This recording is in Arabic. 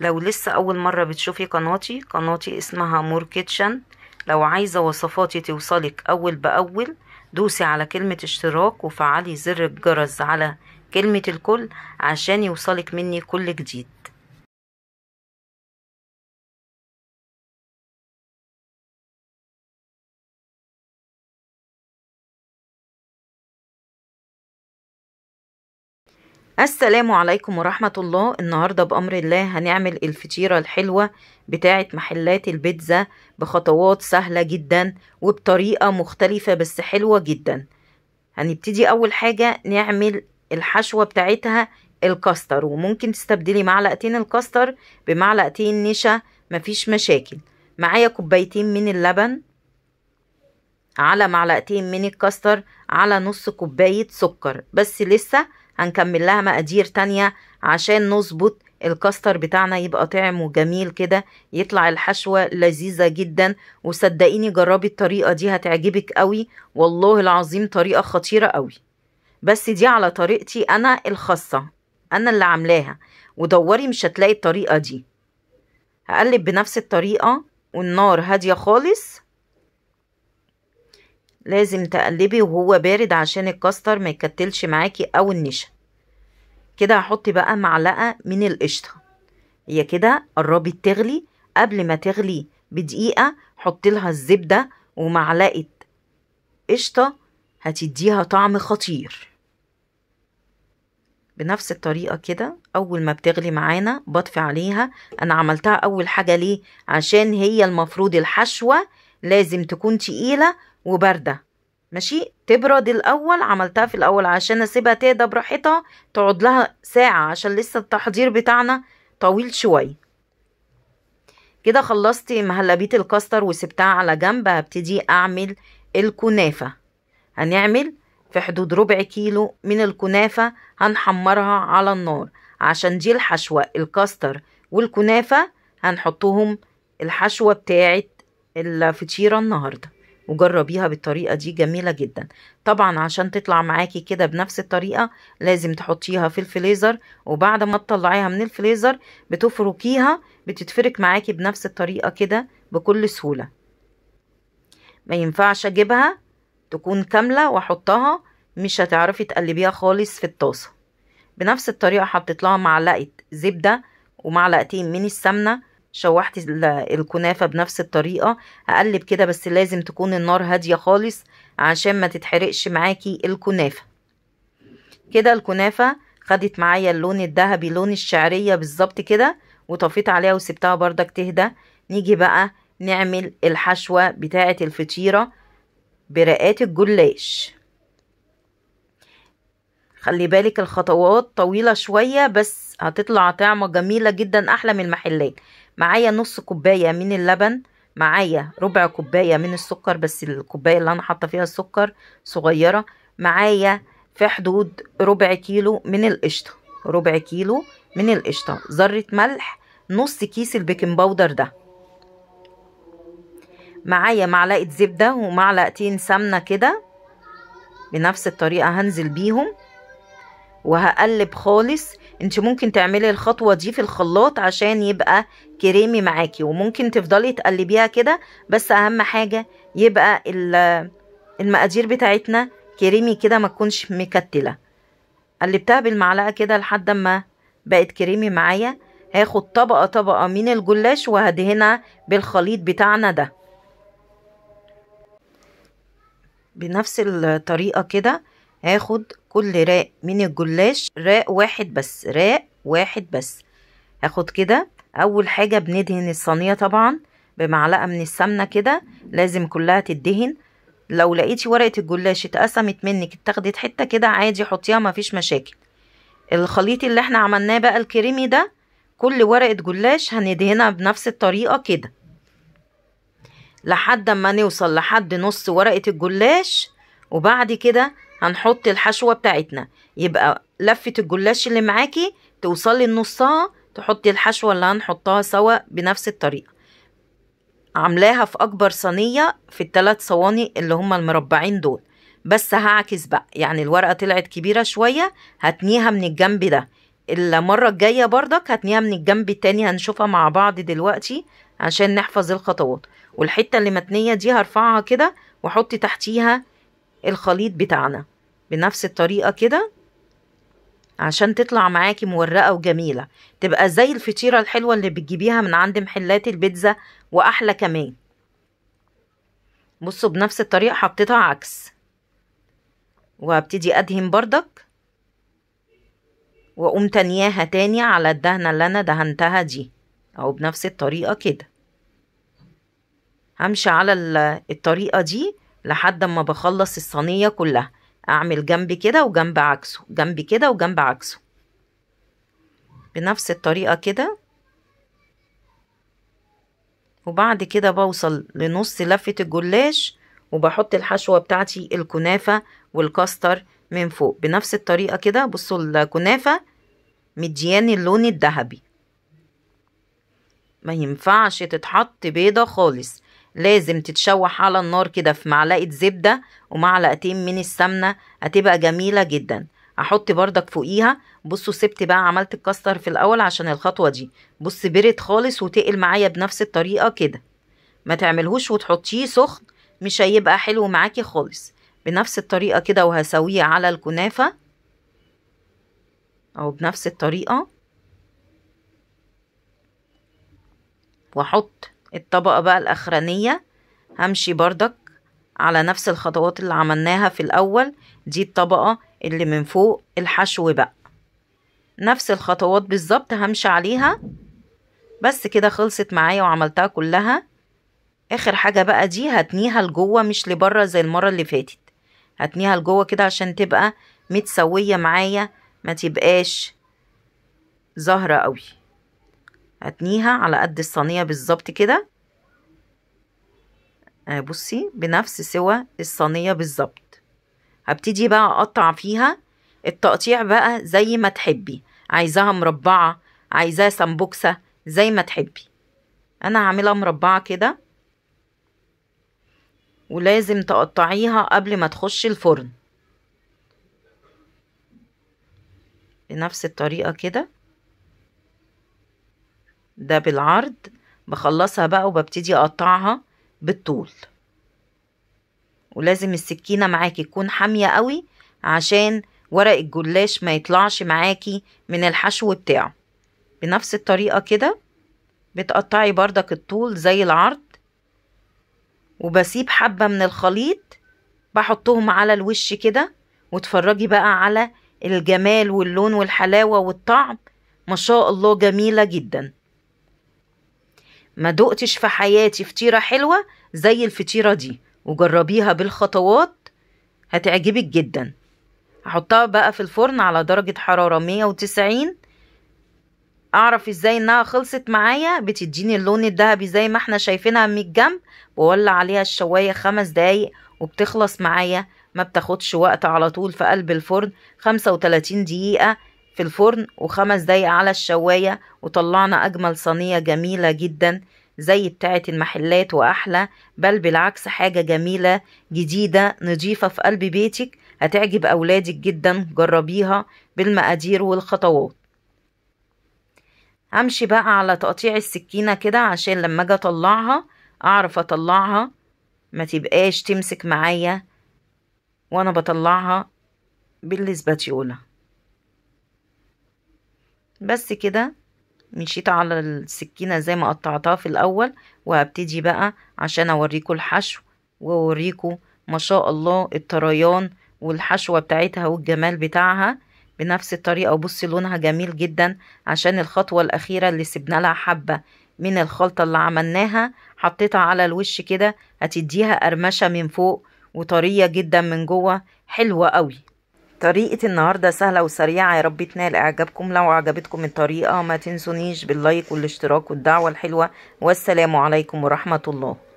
لو لسه اول مرة بتشوفي قناتي قناتي اسمها مور كيتشن لو عايزة وصفاتي توصلك اول باول دوسي على كلمة اشتراك وفعلي زر الجرس على كلمة الكل عشان يوصلك مني كل جديد السلام عليكم ورحمة الله النهاردة بأمر الله هنعمل الفطيرة الحلوة بتاعة محلات البيتزا بخطوات سهلة جدا وبطريقة مختلفة بس حلوة جدا هنبتدي أول حاجة نعمل الحشوة بتاعتها الكاستر وممكن تستبدلي معلقتين الكاستر بمعلقتين نشا مفيش مشاكل معايا كوبايتين من اللبن على معلقتين من الكاستر على نص كوباية سكر بس لسه هنكمل لها مقادير تانية عشان نظبط الكاستر بتاعنا يبقى طعم وجميل كده يطلع الحشوة لذيذة جدا وصدقيني جربي الطريقة دي هتعجبك قوي والله العظيم طريقة خطيرة قوي بس دي على طريقتي أنا الخاصة أنا اللي عاملاها ودوري مش هتلاقي الطريقة دي هقلب بنفس الطريقة والنار هادية خالص لازم تقلبي وهو بارد عشان الكاستر ما يكتلش معاكي او النشا كده هحط بقى معلقه من القشطه هي كده قربي تغلي قبل ما تغلي بدقيقه حط لها الزبده ومعلقه قشطه هتديها طعم خطير بنفس الطريقة كده أول ما بتغلي معانا بطفي عليها أنا عملتها أول حاجة ليه عشان هي المفروض الحشوة لازم تكون تقيلة وبردة ماشي تبرد الأول عملتها في الأول عشان أسيبها تهدى براحتها تقعد لها ساعة عشان لسه التحضير بتاعنا طويل شوية كده خلصت مهلبية الكاستر وسبتها على جنب هبتدي أعمل الكنافة هنعمل في حدود ربع كيلو من الكنافة هنحمرها على النار عشان دي الحشوة الكاستر والكنافة هنحطهم الحشوة بتاعت الفطيرة النهاردة وجربيها بالطريقة دي جميلة جدا طبعا عشان تطلع معاكي كده بنفس الطريقة لازم تحطيها في الفليزر وبعد ما تطلعيها من الفليزر بتفركيها بتتفرك معاكي بنفس الطريقة كده بكل سهولة ما ينفعش اجيبها تكون كاملة واحطها مش هتعرفي تقلبيها خالص في الطاسة بنفس الطريقة حطيت لها معلقة زبدة ومعلقتين من السمنة شوحت الكنافة بنفس الطريقة هقلب كده بس لازم تكون النار هادية خالص عشان ما تتحرقش معاكي الكنافة كده الكنافة خدت معايا اللون الذهبي لون الشعرية بالظبط كده وطفيت عليها وسبتها بردك تهدى نيجي بقى نعمل الحشوة بتاعة الفطيرة برقات الجلاش خلي بالك الخطوات طويلة شوية بس هتطلع طعمة جميلة جدا أحلى من المحلات معايا نص كوبايه من اللبن معايا ربع كوبايه من السكر بس الكوبايه اللي انا حاطه فيها السكر صغيره معايا في حدود ربع كيلو من القشطه ربع كيلو من القشطه ذره ملح نص كيس البيكنج باودر ده معايا معلقه زبده ومعلقتين سمنه كده بنفس الطريقه هنزل بيهم وهقلب خالص انت ممكن تعملي الخطوة دي في الخلاط عشان يبقى كريمي معاكي وممكن تفضلي تقلبيها كده بس اهم حاجة يبقى المقادير بتاعتنا كريمي كده ما تكونش مكتلة قلبتها بالمعلقة كده لحد ما بقت كريمي معايا هاخد طبقة طبقة من الجلاش وهدهنها بالخليط بتاعنا ده بنفس الطريقة كده هاخد كل راق من الجلاش راق واحد بس راق واحد بس هاخد كده اول حاجة بندهن الصينية طبعا بمعلقة من السمنة كده لازم كلها تدهن لو لقيتي ورقة الجلاش اتقسمت منك اتاخدت حتة كده عادي حطيها مفيش مشاكل الخليط اللي احنا عملناه بقى الكريمي ده كل ورقة جلاش هندهنها بنفس الطريقة كده لحد ما نوصل لحد نص ورقة الجلاش وبعد كده هنحط الحشوة بتاعتنا يبقى لفة الجلاش اللي معاكي توصلي لنصها تحطي الحشوة اللي هنحطها سوا بنفس الطريقة عاملاها في أكبر صينية في التلات صواني اللي هما المربعين دول بس هعكس بقى يعني الورقة طلعت كبيرة شوية هتنيها من الجنب ده المرة الجاية برضك هتنيها من الجنب التاني هنشوفها مع بعض دلوقتي عشان نحفظ الخطوات والحتة اللي متنية دي هرفعها كده واحط تحتيها الخليط بتاعنا بنفس الطريقة كده عشان تطلع معاكي مورقة وجميلة تبقى زي الفطيرة الحلوة اللي بتجيبيها من عند محلات البيتزا وأحلى كمان بصوا بنفس الطريقة حطيتها عكس وهبتدي أدهن بردك وأقوم تانياها تاني على الدهنة اللي أنا دهنتها دي أو بنفس الطريقة كده همشي على الطريقة دي لحد ما بخلص الصينية كلها اعمل جنب كده وجنب عكسه جنب كده وجنب عكسه بنفس الطريقة كده وبعد كده بوصل لنص لفة الجلاش وبحط الحشوة بتاعتي الكنافة والكاستر من فوق بنفس الطريقة كده بصوا الكنافة مدياني اللون الذهبي ما ينفعش تتحط بيضة خالص لازم تتشوح على النار كده في معلقة زبدة ومعلقتين من السمنة هتبقى جميلة جدا احط بردك فوقيها بصوا سبت بقى عملت الكاستر في الاول عشان الخطوة دي بص برد خالص وتقل معايا بنفس الطريقة كده ما تعملهوش وتحطيه سخن مش هيبقى حلو معاكي خالص بنفس الطريقة كده وهسويه على الكنافة او بنفس الطريقة واحط الطبقة بقى الأخرانية همشي بردك على نفس الخطوات اللي عملناها في الأول دي الطبقة اللي من فوق الحشو بقى نفس الخطوات بالظبط همشي عليها بس كده خلصت معايا وعملتها كلها اخر حاجة بقى دي هتنيها لجوه مش لبره زي المرة اللي فاتت هتنيها لجوه كده عشان تبقى متسوية معايا ما تبقاش ظاهرة قوي اتنيها على قد الصينيه بالظبط كده آه، بصي بنفس سوى الصينيه بالظبط هبتدي بقى اقطع فيها التقطيع بقى زي ما تحبي عايزاها مربعه عايزاها سمبوكسه زي ما تحبي انا هعملها مربعه كده ولازم تقطعيها قبل ما تخش الفرن بنفس الطريقه كده ده بالعرض بخلصها بقى وببتدي اقطعها بالطول ولازم السكينة معاكي تكون حامية قوي عشان ورق الجلاش ما يطلعش معاكي من الحشو بتاعه بنفس الطريقة كده بتقطعي بردك الطول زي العرض وبسيب حبة من الخليط بحطهم على الوش كده واتفرجي بقى على الجمال واللون والحلاوة والطعم ما شاء الله جميلة جداً ما دقتش في حياتي فطيرة حلوة زي الفطيرة دي وجربيها بالخطوات هتعجبك جدا هحطها بقى في الفرن على درجة حرارة 190 اعرف ازاي انها خلصت معايا بتديني اللون الذهبي زي ما احنا شايفينها من الجنب بولع عليها الشواية خمس دقايق وبتخلص معايا ما بتاخدش وقت على طول في قلب الفرن 35 دقيقة في الفرن وخمس دقايق على الشواية وطلعنا أجمل صينية جميلة جدا زي بتاعة المحلات وأحلى بل بالعكس حاجة جميلة جديدة نضيفة في قلب بيتك هتعجب أولادك جدا جربيها بالمقادير والخطوات همشي بقى على تقطيع السكينة كده عشان لما أجي أطلعها أعرف أطلعها ما تبقاش تمسك معايا وأنا بطلعها بالإسباتيولا بس كده مشيت على السكينة زي ما قطعتها في الأول وهبتدي بقى عشان أوريكوا الحشو وأوريكوا ما شاء الله الطريان والحشوة بتاعتها والجمال بتاعها بنفس الطريقة بصي لونها جميل جدا عشان الخطوة الأخيرة اللي سبنا لها حبة من الخلطة اللي عملناها حطيتها على الوش كده هتديها قرمشة من فوق وطرية جدا من جوه حلوة قوي طريقة النهاردة سهلة وسريعة يا رب تنال إعجابكم لو عجبتكم الطريقة ما تنسونيش باللايك والاشتراك والدعوة الحلوة والسلام عليكم ورحمة الله